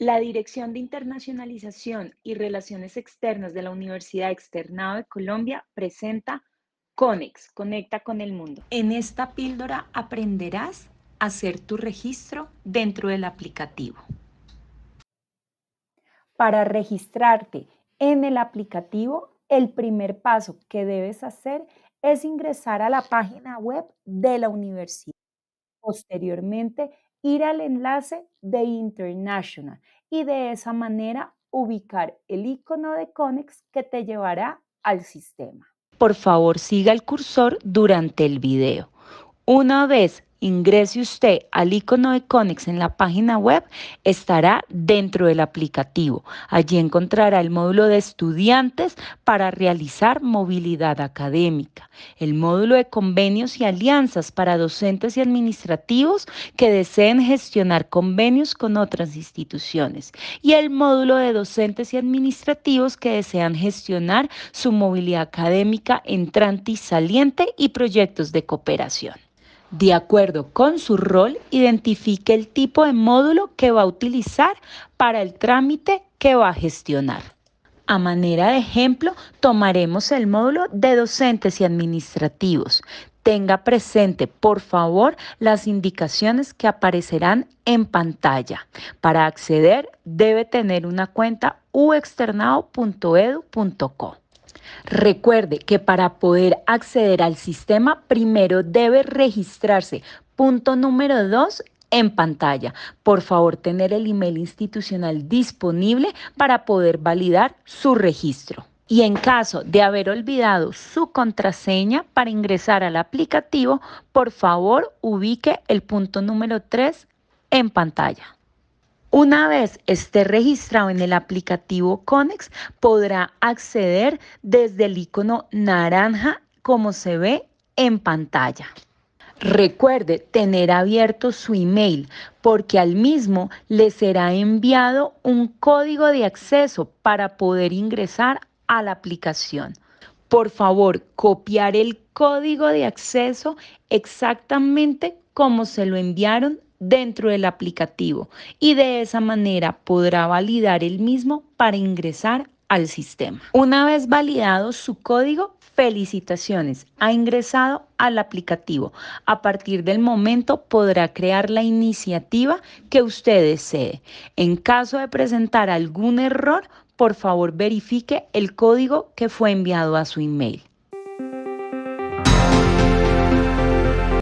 La Dirección de Internacionalización y Relaciones Externas de la Universidad Externado de Colombia presenta CONEX, Conecta con el Mundo. En esta píldora aprenderás a hacer tu registro dentro del aplicativo. Para registrarte en el aplicativo, el primer paso que debes hacer es ingresar a la página web de la universidad. Posteriormente, ir al enlace de International y de esa manera ubicar el icono de Conex que te llevará al sistema. Por favor, siga el cursor durante el video. Una vez ingrese usted al icono de Conex en la página web, estará dentro del aplicativo. Allí encontrará el módulo de estudiantes para realizar movilidad académica, el módulo de convenios y alianzas para docentes y administrativos que deseen gestionar convenios con otras instituciones y el módulo de docentes y administrativos que desean gestionar su movilidad académica entrante y saliente y proyectos de cooperación. De acuerdo con su rol, identifique el tipo de módulo que va a utilizar para el trámite que va a gestionar. A manera de ejemplo, tomaremos el módulo de docentes y administrativos. Tenga presente, por favor, las indicaciones que aparecerán en pantalla. Para acceder, debe tener una cuenta uexternado.edu.co. Recuerde que para poder acceder al sistema primero debe registrarse. Punto número 2 en pantalla. Por favor, tener el email institucional disponible para poder validar su registro. Y en caso de haber olvidado su contraseña para ingresar al aplicativo, por favor ubique el punto número 3 en pantalla. Una vez esté registrado en el aplicativo Conex, podrá acceder desde el icono naranja como se ve en pantalla. Recuerde tener abierto su email porque al mismo le será enviado un código de acceso para poder ingresar a la aplicación. Por favor, copiar el código de acceso exactamente como se lo enviaron dentro del aplicativo y de esa manera podrá validar el mismo para ingresar al sistema. Una vez validado su código, felicitaciones, ha ingresado al aplicativo. A partir del momento podrá crear la iniciativa que usted desee. En caso de presentar algún error, por favor verifique el código que fue enviado a su email.